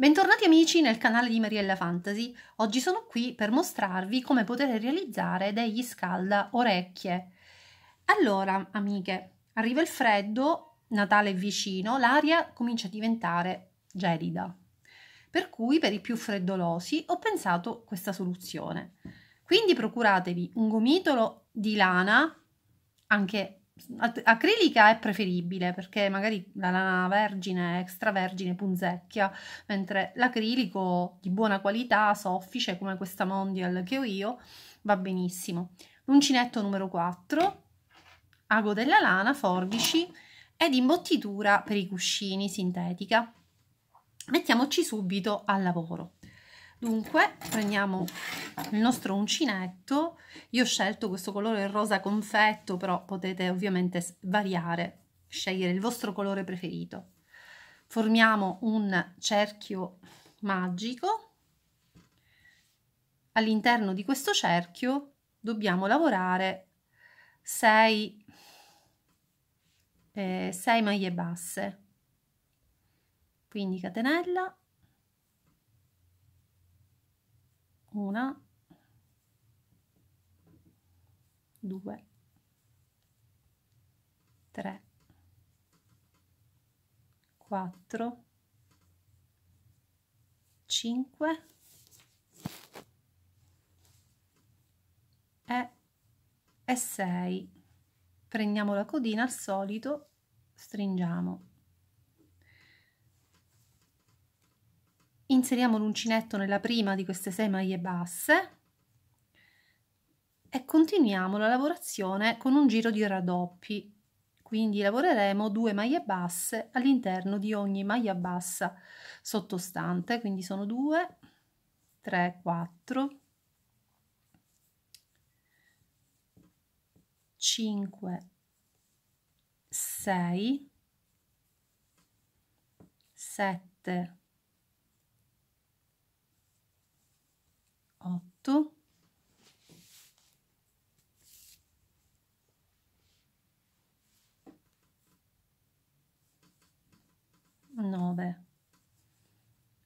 Bentornati amici nel canale di Mariella Fantasy. Oggi sono qui per mostrarvi come potete realizzare degli scalda orecchie. Allora, amiche, arriva il freddo, Natale è vicino, l'aria comincia a diventare gelida. Per cui per i più freddolosi ho pensato questa soluzione. Quindi procuratevi un gomitolo di lana, anche acrilica è preferibile perché magari la lana vergine extravergine punzecchia, mentre l'acrilico di buona qualità, soffice come questa Mondial che ho io, va benissimo. L'uncinetto numero 4, ago della lana, forbici ed imbottitura per i cuscini sintetica. Mettiamoci subito al lavoro. Dunque prendiamo il nostro uncinetto, io ho scelto questo colore rosa confetto, però potete ovviamente variare, scegliere il vostro colore preferito. Formiamo un cerchio magico, all'interno di questo cerchio dobbiamo lavorare 6 eh, maglie basse, quindi catenella una, due, tre, quattro, cinque e, e sei. Prendiamo la codina al solito, stringiamo inseriamo l'uncinetto nella prima di queste 6 maglie basse e continuiamo la lavorazione con un giro di raddoppi quindi lavoreremo due maglie basse all'interno di ogni maglia bassa sottostante quindi sono 2 3 4 5 6 7 sotto nove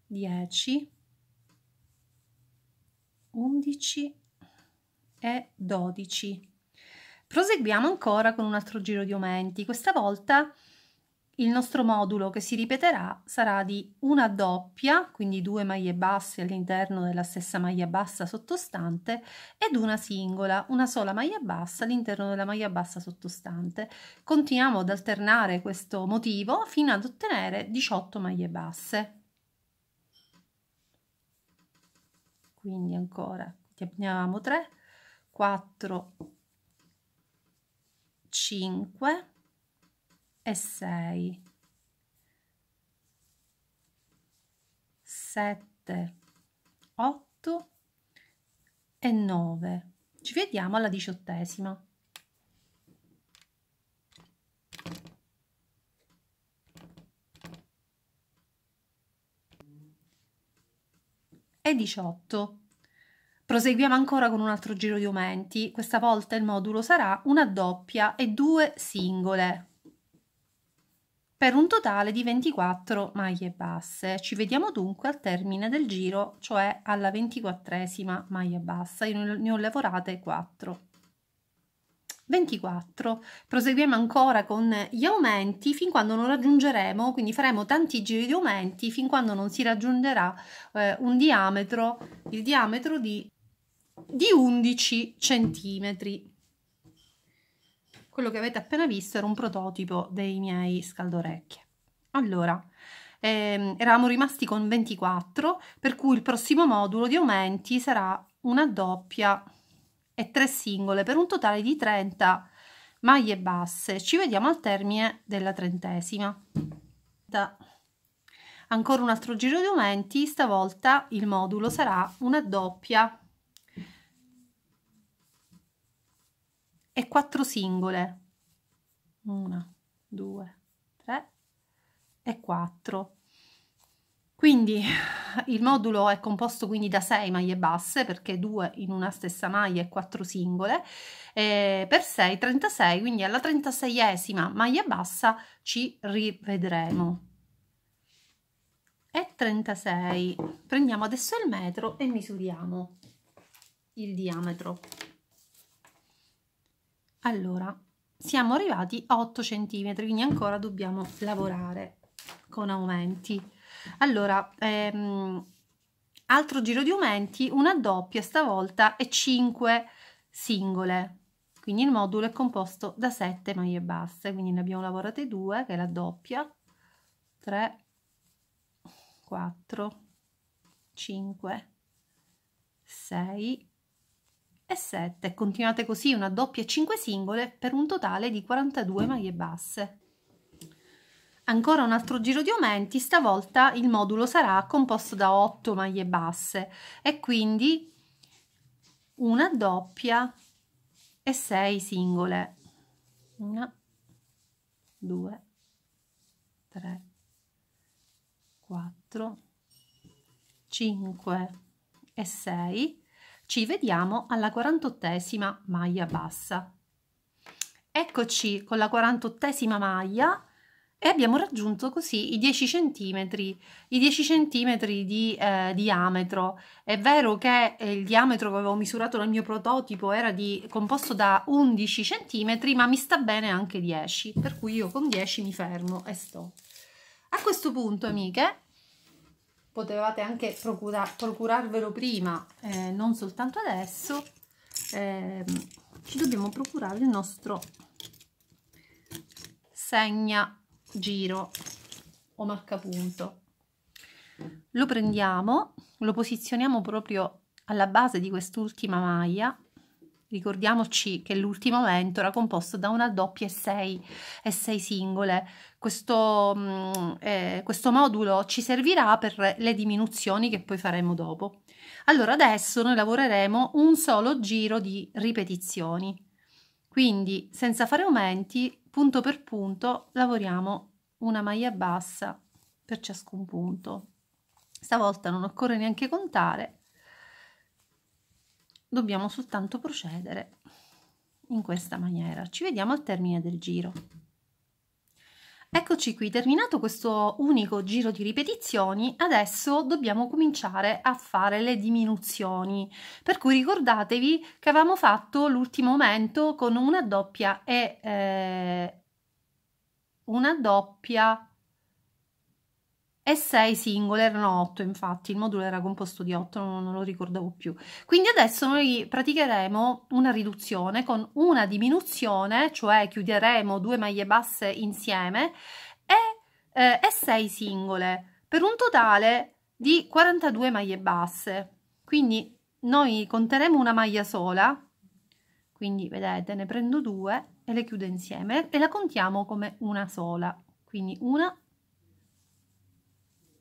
dieci undici e dodici proseguiamo ancora con un altro giro di aumenti questa volta il nostro modulo che si ripeterà sarà di una doppia, quindi due maglie basse all'interno della stessa maglia bassa sottostante ed una singola, una sola maglia bassa all'interno della maglia bassa sottostante. Continuiamo ad alternare questo motivo fino ad ottenere 18 maglie basse. Quindi ancora, ne avevamo 3, 4, 5, e 6, 7, 8 e 9. Ci vediamo alla diciottesima. E 18. Proseguiamo ancora con un altro giro di aumenti, questa volta il modulo sarà una doppia e due singole per un totale di 24 maglie basse. Ci vediamo dunque al termine del giro, cioè alla ventiquattresima maglia bassa, io ne ho lavorate 4. 24. Proseguiamo ancora con gli aumenti fin quando non raggiungeremo, quindi faremo tanti giri di aumenti fin quando non si raggiungerà eh, un diametro, il diametro di, di 11 centimetri quello che avete appena visto era un prototipo dei miei scaldorecchie. Allora, ehm, eravamo rimasti con 24, per cui il prossimo modulo di aumenti sarà una doppia e tre singole per un totale di 30 maglie basse. Ci vediamo al termine della trentesima. Ancora un altro giro di aumenti, stavolta il modulo sarà una doppia e 4 singole. 1, 2, 3 e 4. Quindi il modulo è composto quindi da 6 maglie basse perché 2 in una stessa maglia e 4 singole eh, per 6, 36, quindi alla 36esima maglia bassa ci rivedremo. E 36. Prendiamo adesso il metro e misuriamo il diametro allora siamo arrivati a 8 cm quindi ancora dobbiamo lavorare con aumenti allora ehm, altro giro di aumenti una doppia stavolta e 5 singole quindi il modulo è composto da 7 maglie basse quindi ne abbiamo lavorate 2 che è la doppia 3 4 5 6 e 7. Continuate così una doppia e 5 singole per un totale di 42 maglie basse. Ancora un altro giro di aumenti, stavolta il modulo sarà composto da 8 maglie basse e quindi una doppia e 6 singole. 1, 2, 3, 4, 5 e 6 ci vediamo alla 48esima maglia bassa. Eccoci con la 48esima maglia e abbiamo raggiunto così i 10 centimetri, i 10 cm di eh, diametro. È vero che eh, il diametro che avevo misurato nel mio prototipo era di, composto da 11 centimetri, ma mi sta bene anche 10, per cui io con 10 mi fermo e sto. A questo punto, amiche, potevate anche procura procurarvelo prima, eh, non soltanto adesso, eh, ci dobbiamo procurare il nostro segna giro o marcapunto. Lo prendiamo, lo posizioniamo proprio alla base di quest'ultima maglia ricordiamoci che l'ultimo vento era composto da una doppia e sei, e sei singole questo, mm, eh, questo modulo ci servirà per le diminuzioni che poi faremo dopo. Allora adesso noi lavoreremo un solo giro di ripetizioni, quindi senza fare aumenti, punto per punto lavoriamo una maglia bassa per ciascun punto. Stavolta non occorre neanche contare, dobbiamo soltanto procedere in questa maniera. Ci vediamo al termine del giro. Eccoci qui, terminato questo unico giro di ripetizioni, adesso dobbiamo cominciare a fare le diminuzioni. Per cui ricordatevi che avevamo fatto l'ultimo aumento con una doppia e eh, una doppia e 6 singole, erano 8 infatti, il modulo era composto di 8, non, non, lo ricordavo più. Quindi adesso noi praticheremo una riduzione con una diminuzione, cioè chiuderemo due maglie basse insieme e, eh, e 6 singole, per un totale di 42 maglie basse. Quindi noi conteremo una maglia sola, quindi vedete ne prendo due e le chiudo insieme e la contiamo come una sola, quindi una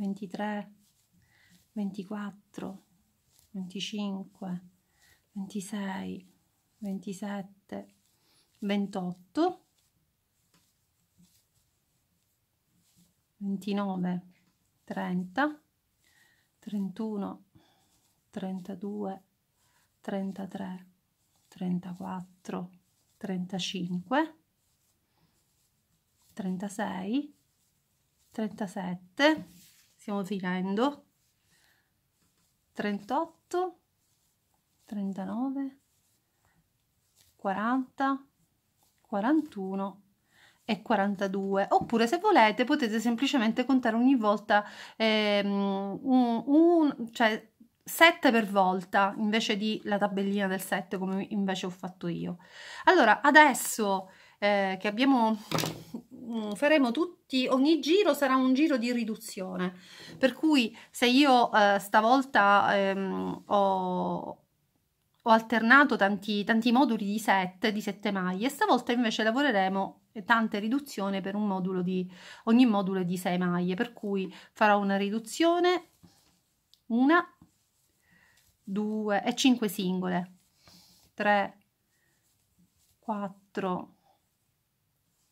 23, 24, 25, 26, 27, 28, 29, 30, 31, 32, 33, 34, 35, 36, 37, stiamo finendo 38 39 40 41 e 42 oppure se volete potete semplicemente contare ogni volta ehm, un, un, cioè 7 per volta invece di la tabellina del 7 come invece ho fatto io allora adesso eh, che abbiamo Mm, faremo tutti, ogni giro sarà un giro di riduzione, per cui se io eh, stavolta ehm, ho, ho, alternato tanti, tanti moduli di 7, di 7 maglie, stavolta invece lavoreremo tante riduzioni per un modulo di, ogni modulo di 6 maglie, per cui farò una riduzione, una, due e 5 singole, 3, 4,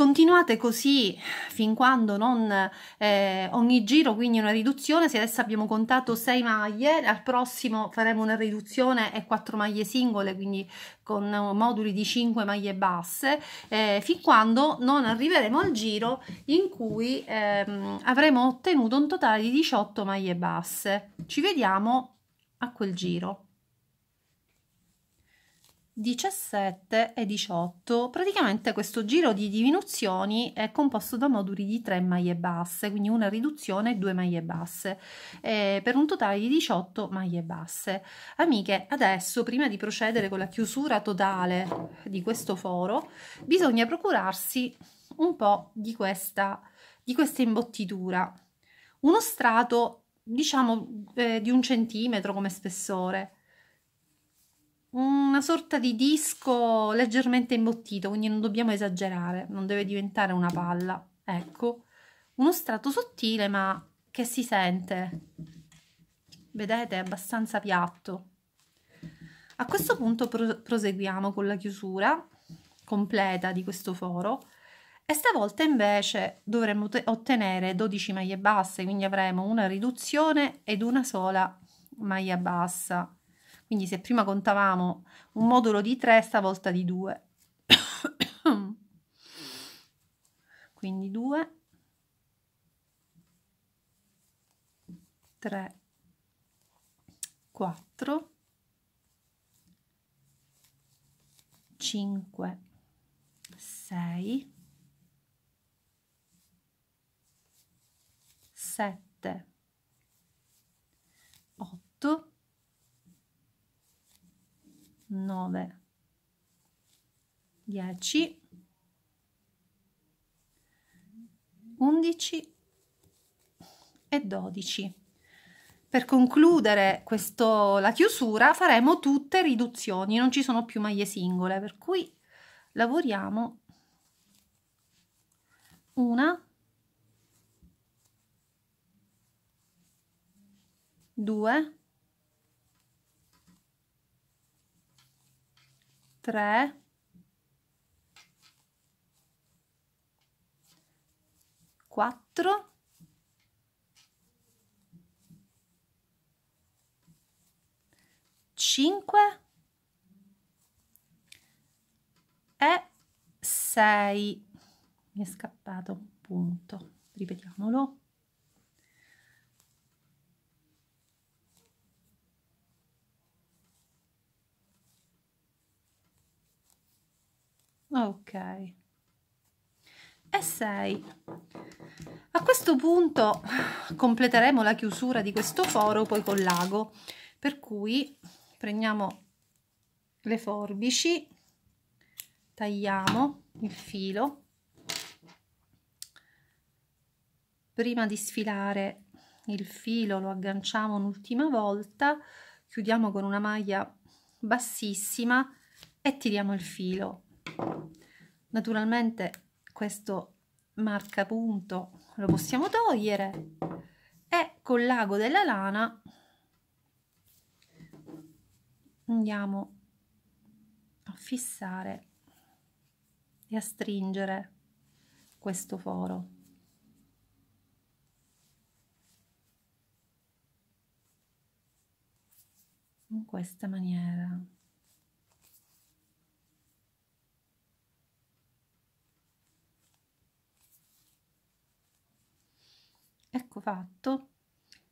Continuate così fin quando non eh, ogni giro, quindi una riduzione, se adesso abbiamo contato 6 maglie, al prossimo faremo una riduzione e 4 maglie singole, quindi con moduli di 5 maglie basse, eh, fin quando non arriveremo al giro in cui ehm, avremo ottenuto un totale di 18 maglie basse. Ci vediamo a quel giro. 17 e 18. Praticamente questo giro di diminuzioni è composto da moduli di 3 maglie basse, quindi una riduzione e 2 maglie basse, eh, per un totale di 18 maglie basse. Amiche, adesso prima di procedere con la chiusura totale di questo foro, bisogna procurarsi un po' di questa, di questa imbottitura. Uno strato, diciamo, eh, di un centimetro come spessore una sorta di disco leggermente imbottito, quindi non dobbiamo esagerare, non deve diventare una palla, ecco, uno strato sottile ma che si sente, vedete, è abbastanza piatto. A questo punto proseguiamo con la chiusura completa di questo foro e stavolta invece dovremo ottenere 12 maglie basse, quindi avremo una riduzione ed una sola maglia bassa quindi se prima contavamo un modulo di 3, stavolta di 2. Quindi 2, 3, 4, 5, 6, 7, 8, 9 10 11 e 12 per concludere questo, la chiusura faremo tutte riduzioni non ci sono più maglie singole per cui lavoriamo una due tre, 3 4 5 e 6 mi è scappato un punto ripetiamolo ok e 6 a questo punto completeremo la chiusura di questo foro poi con l'ago per cui prendiamo le forbici tagliamo il filo prima di sfilare il filo lo agganciamo un'ultima volta chiudiamo con una maglia bassissima e tiriamo il filo naturalmente questo marcapunto lo possiamo togliere e con lago della lana andiamo a fissare e a stringere questo foro in questa maniera ecco fatto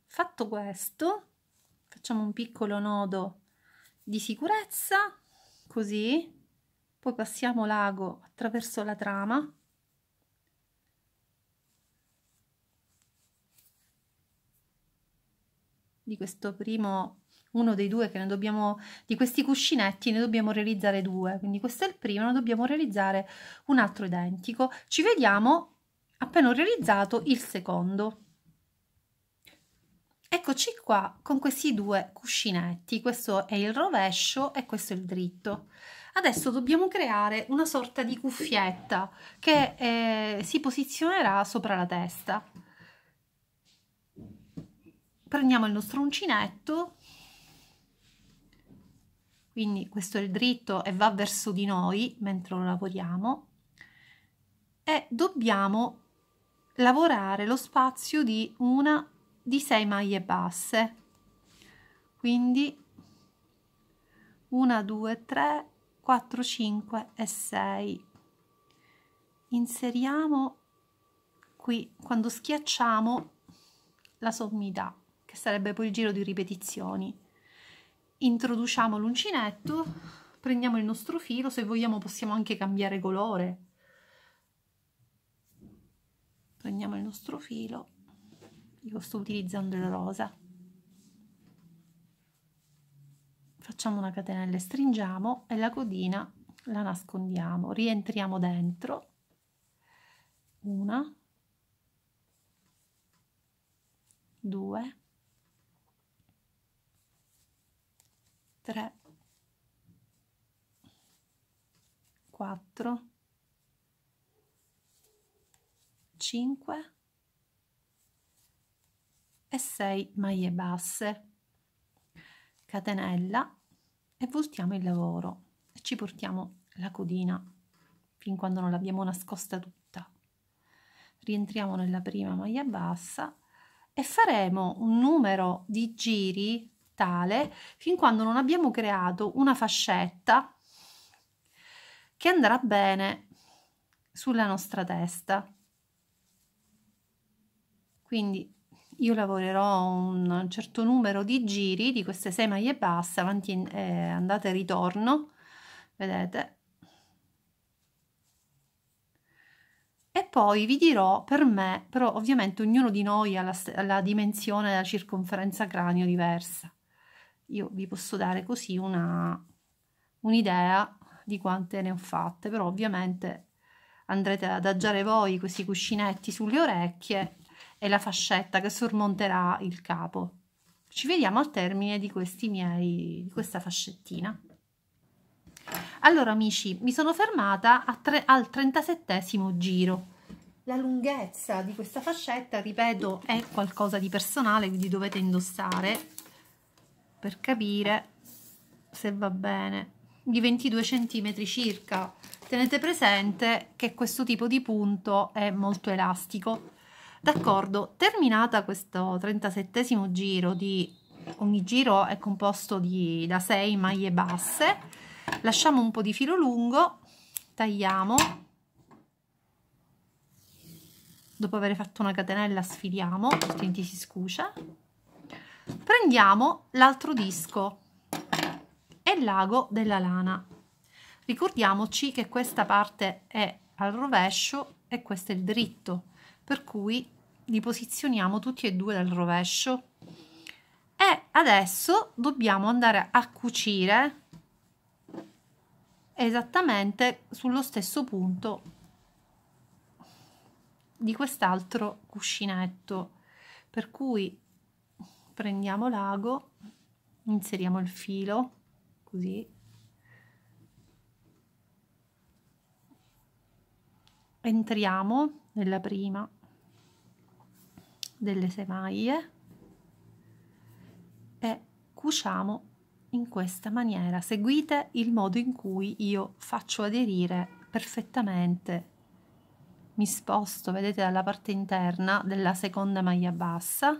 fatto questo facciamo un piccolo nodo di sicurezza così poi passiamo l'ago attraverso la trama di questo primo uno dei due che ne dobbiamo di questi cuscinetti ne dobbiamo realizzare due quindi questo è il primo ne dobbiamo realizzare un altro identico ci vediamo appena realizzato il secondo Eccoci qua con questi due cuscinetti, questo è il rovescio e questo è il dritto. Adesso dobbiamo creare una sorta di cuffietta che eh, si posizionerà sopra la testa. Prendiamo il nostro uncinetto, quindi questo è il dritto e va verso di noi mentre lo lavoriamo e dobbiamo lavorare lo spazio di una di 6 maglie basse quindi 1 2 3 4 5 e 6 inseriamo qui quando schiacciamo la sommità che sarebbe poi il giro di ripetizioni introduciamo l'uncinetto prendiamo il nostro filo se vogliamo possiamo anche cambiare colore prendiamo il nostro filo io sto utilizzando il rosa facciamo una catenella stringiamo e la codina la nascondiamo rientriamo dentro una due tre quattro cinque e 6 maglie basse catenella e voltiamo il lavoro e ci portiamo la codina fin quando non l'abbiamo nascosta tutta rientriamo nella prima maglia bassa e faremo un numero di giri tale fin quando non abbiamo creato una fascetta che andrà bene sulla nostra testa quindi io lavorerò un certo numero di giri di queste 6 maglie basse avanti eh, andate e ritorno vedete e poi vi dirò per me però ovviamente ognuno di noi ha la, la dimensione della circonferenza cranio diversa io vi posso dare così una un'idea di quante ne ho fatte però ovviamente andrete ad adagiare voi questi cuscinetti sulle orecchie e la fascetta che sormonterà il capo. Ci vediamo al termine di questi miei di questa fascettina. Allora amici, mi sono fermata tre, al 37 giro. La lunghezza di questa fascetta, ripeto, è qualcosa di personale, quindi dovete indossare per capire se va bene di 22 cm circa. Tenete presente che questo tipo di punto è molto elastico D'accordo, terminata questo 37 giro di ogni giro è composto di, da 6 maglie basse, lasciamo un po' di filo lungo, tagliamo, dopo aver fatto una catenella sfiliamo, altrimenti si scucia, prendiamo l'altro disco e l'ago della lana. Ricordiamoci che questa parte è al rovescio e questo è il dritto, per cui li posizioniamo tutti e due dal rovescio e adesso dobbiamo andare a cucire esattamente sullo stesso punto di quest'altro cuscinetto per cui prendiamo l'ago inseriamo il filo così entriamo nella prima delle semaglie e cuciamo in questa maniera seguite il modo in cui io faccio aderire perfettamente mi sposto vedete dalla parte interna della seconda maglia bassa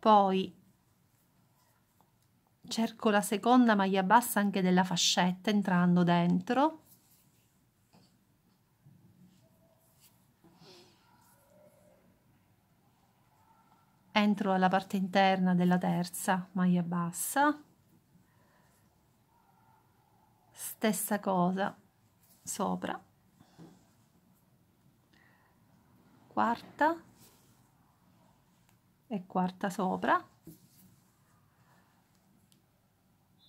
poi cerco la seconda maglia bassa anche della fascetta entrando dentro entro alla parte interna della terza maglia bassa stessa cosa sopra quarta e quarta sopra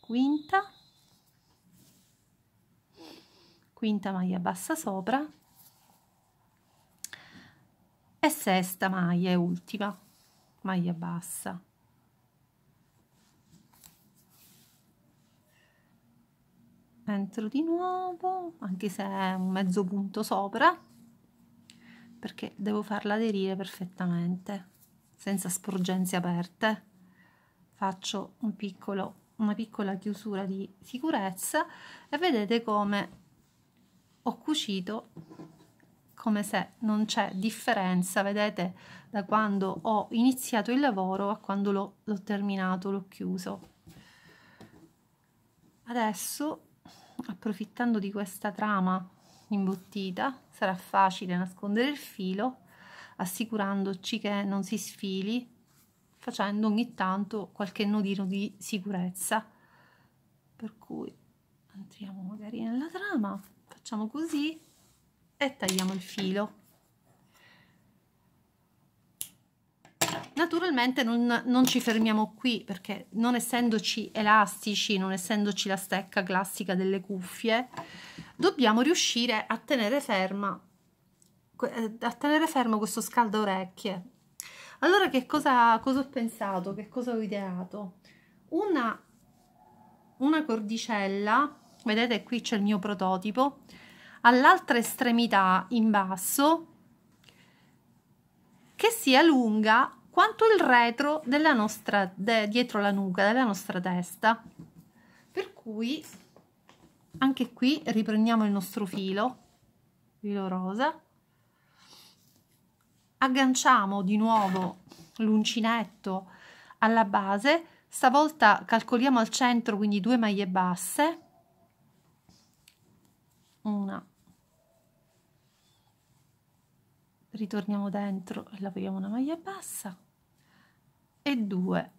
quinta quinta maglia bassa sopra e sesta maglia ultima maglia bassa entro di nuovo anche se è un mezzo punto sopra perché devo farla aderire perfettamente senza sporgenze aperte faccio un piccolo, una piccola chiusura di sicurezza e vedete come ho cucito come se non c'è differenza, vedete, da quando ho iniziato il lavoro a quando l'ho terminato, l'ho chiuso. Adesso, approfittando di questa trama imbottita, sarà facile nascondere il filo, assicurandoci che non si sfili, facendo ogni tanto qualche nodino di sicurezza. Per cui entriamo magari nella trama, facciamo così e tagliamo il filo. Naturalmente non, non, ci fermiamo qui perché non essendoci elastici, non essendoci la stecca classica delle cuffie, dobbiamo riuscire a tenere ferma eh, a tenere fermo questo scalda orecchie. Allora che cosa, cosa ho pensato, che cosa ho ideato? Una, una cordicella, vedete qui c'è il mio prototipo, all'altra estremità in basso che sia lunga quanto il retro della nostra de, dietro la nuca della nostra testa per cui anche qui riprendiamo il nostro filo filo rosa agganciamo di nuovo l'uncinetto alla base stavolta calcoliamo al centro quindi due maglie basse una ritorniamo dentro e lavoriamo una maglia bassa e due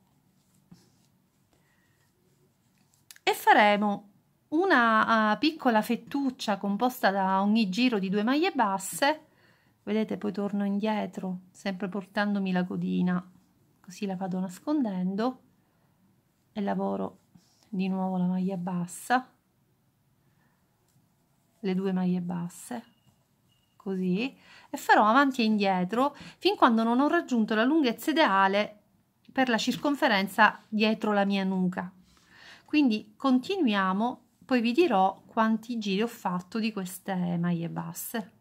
e faremo una ah, piccola fettuccia composta da ogni giro di due maglie basse vedete poi torno indietro sempre portandomi la codina così la vado nascondendo e lavoro di nuovo la maglia bassa le due maglie basse, così, e farò avanti e indietro fin quando non ho raggiunto la lunghezza ideale per la circonferenza dietro la mia nuca. Quindi continuiamo, poi vi dirò quanti giri ho fatto di queste maglie basse.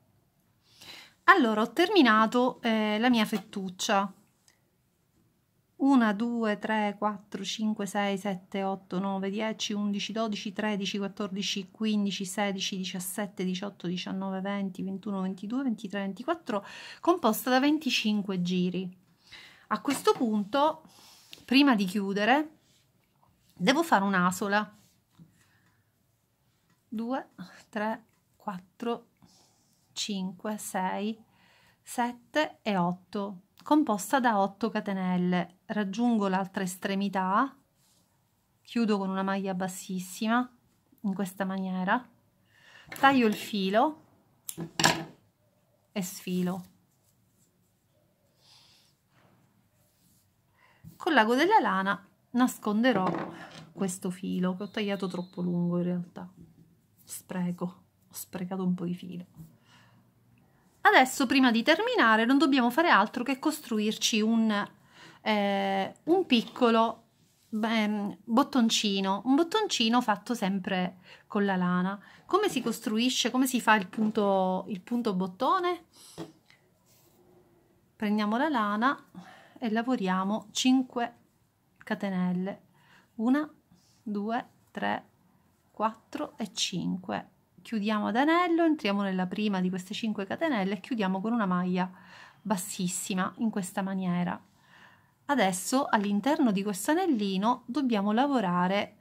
Allora, ho terminato eh, la mia fettuccia. 1, 2, 3, 4, 5, 6, 7, 8, 9, 10, 11, 12, 13, 14, 15, 16, 17, 18, 19, 20, 21, 22, 23, 24, composta da 25 giri. A questo punto, prima di chiudere, devo fare un'asola. 2, 3, 4, 5, 6, 7 e 8, composta da 8 catenelle raggiungo l'altra estremità chiudo con una maglia bassissima in questa maniera taglio il filo e sfilo con l'ago della lana nasconderò questo filo che ho tagliato troppo lungo in realtà spreco ho sprecato un po' di filo adesso prima di terminare non dobbiamo fare altro che costruirci un eh, un piccolo beh, bottoncino, un bottoncino fatto sempre con la lana. Come si costruisce, come si fa il punto, il punto bottone? Prendiamo la lana e lavoriamo 5 catenelle. 1, 2, 3, 4 e 5 chiudiamo ad anello, entriamo nella prima di queste 5 catenelle e chiudiamo con una maglia bassissima in questa maniera adesso all'interno di questo anellino dobbiamo lavorare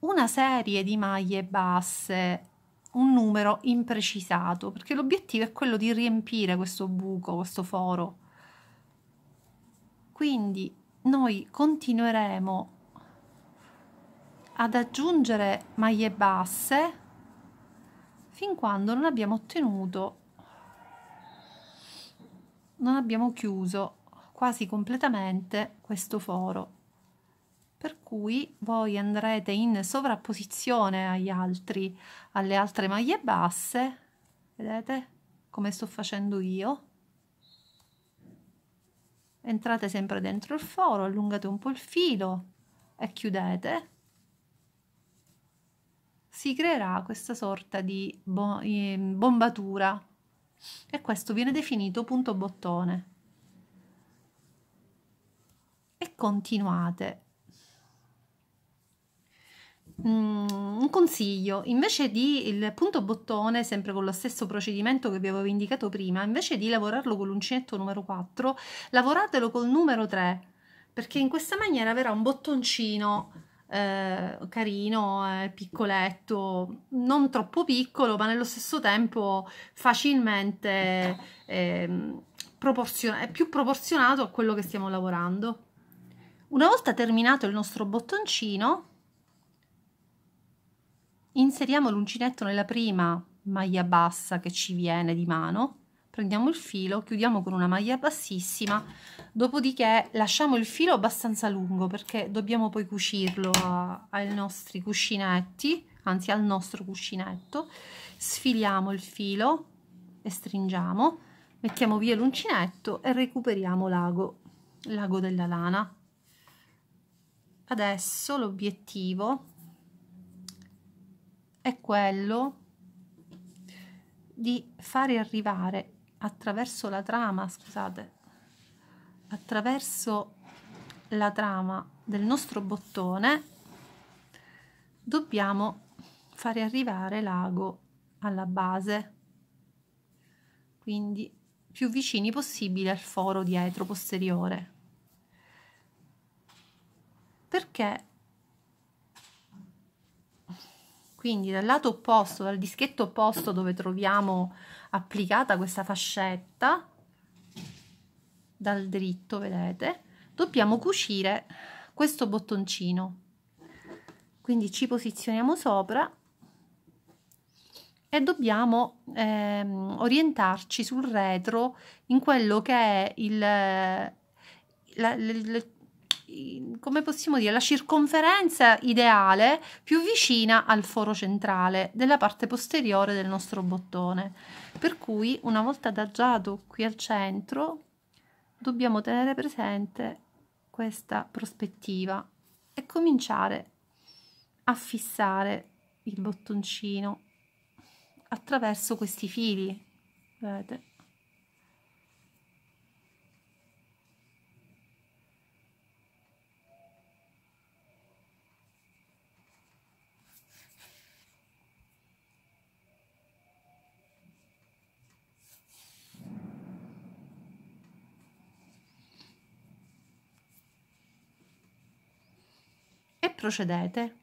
una serie di maglie basse un numero imprecisato perché l'obiettivo è quello di riempire questo buco questo foro quindi noi continueremo ad aggiungere maglie basse fin quando non abbiamo ottenuto non abbiamo chiuso quasi completamente questo foro per cui voi andrete in sovrapposizione agli altri alle altre maglie basse vedete come sto facendo io entrate sempre dentro il foro allungate un po il filo e chiudete si creerà questa sorta di eh, bombatura e questo viene definito punto bottone e continuate. Mm, un consiglio, invece di il punto bottone, sempre con lo stesso procedimento che vi avevo indicato prima, invece di lavorarlo con l'uncinetto numero 4, lavoratelo col numero 3, perché in questa maniera avrà un bottoncino eh, carino, eh, piccoletto, non troppo piccolo, ma nello stesso tempo facilmente eh, proporzionato, più proporzionato a quello che stiamo lavorando. Una volta terminato il nostro bottoncino, inseriamo l'uncinetto nella prima maglia bassa che ci viene di mano, prendiamo il filo, chiudiamo con una maglia bassissima, dopodiché lasciamo il filo abbastanza lungo perché dobbiamo poi cucirlo a, ai nostri cuscinetti, anzi al nostro cuscinetto, sfiliamo il filo e stringiamo, mettiamo via l'uncinetto e recuperiamo l'ago, l'ago della lana adesso l'obiettivo è quello di fare arrivare attraverso la trama, scusate, attraverso la trama del nostro bottone dobbiamo fare arrivare l'ago alla base quindi più vicini possibile al foro dietro posteriore perché quindi dal lato opposto, dal dischetto opposto dove troviamo applicata questa fascetta, dal dritto, vedete, dobbiamo cucire questo bottoncino. Quindi ci posizioniamo sopra e dobbiamo ehm, orientarci sul retro in quello che è il, la, le, come possiamo dire, la circonferenza ideale più vicina al foro centrale della parte posteriore del nostro bottone. Per cui una volta adagiato qui al centro dobbiamo tenere presente questa prospettiva e cominciare a fissare il bottoncino attraverso questi fili. Vedete? procedete.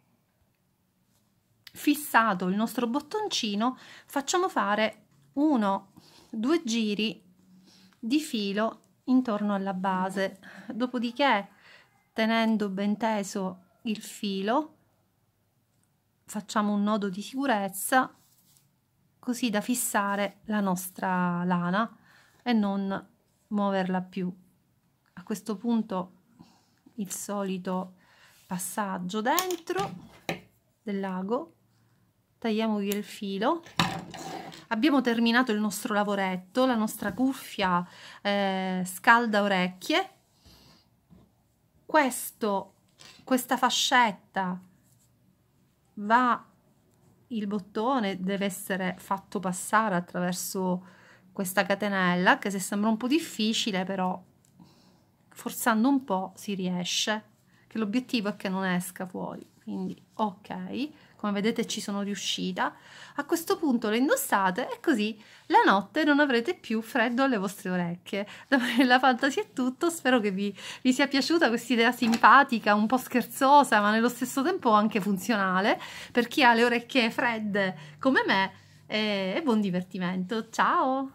Fissato il nostro bottoncino, facciamo fare uno, due giri di filo intorno alla base, dopodiché tenendo ben teso il filo facciamo un nodo di sicurezza così da fissare la nostra lana e non muoverla più. A questo punto il solito passaggio dentro del lago tagliamo via il filo abbiamo terminato il nostro lavoretto la nostra cuffia eh, scalda orecchie Questo, questa fascetta va il bottone deve essere fatto passare attraverso questa catenella che se sembra un po' difficile però forzando un po' si riesce che l'obiettivo è che non esca fuori. Quindi ok, come vedete ci sono riuscita. A questo punto le indossate e così la notte non avrete più freddo alle vostre orecchie. Da la fantasia è tutto, spero che vi, vi sia piaciuta questa idea simpatica, un po' scherzosa, ma nello stesso tempo anche funzionale per chi ha le orecchie fredde come me. Eh, e buon divertimento, ciao!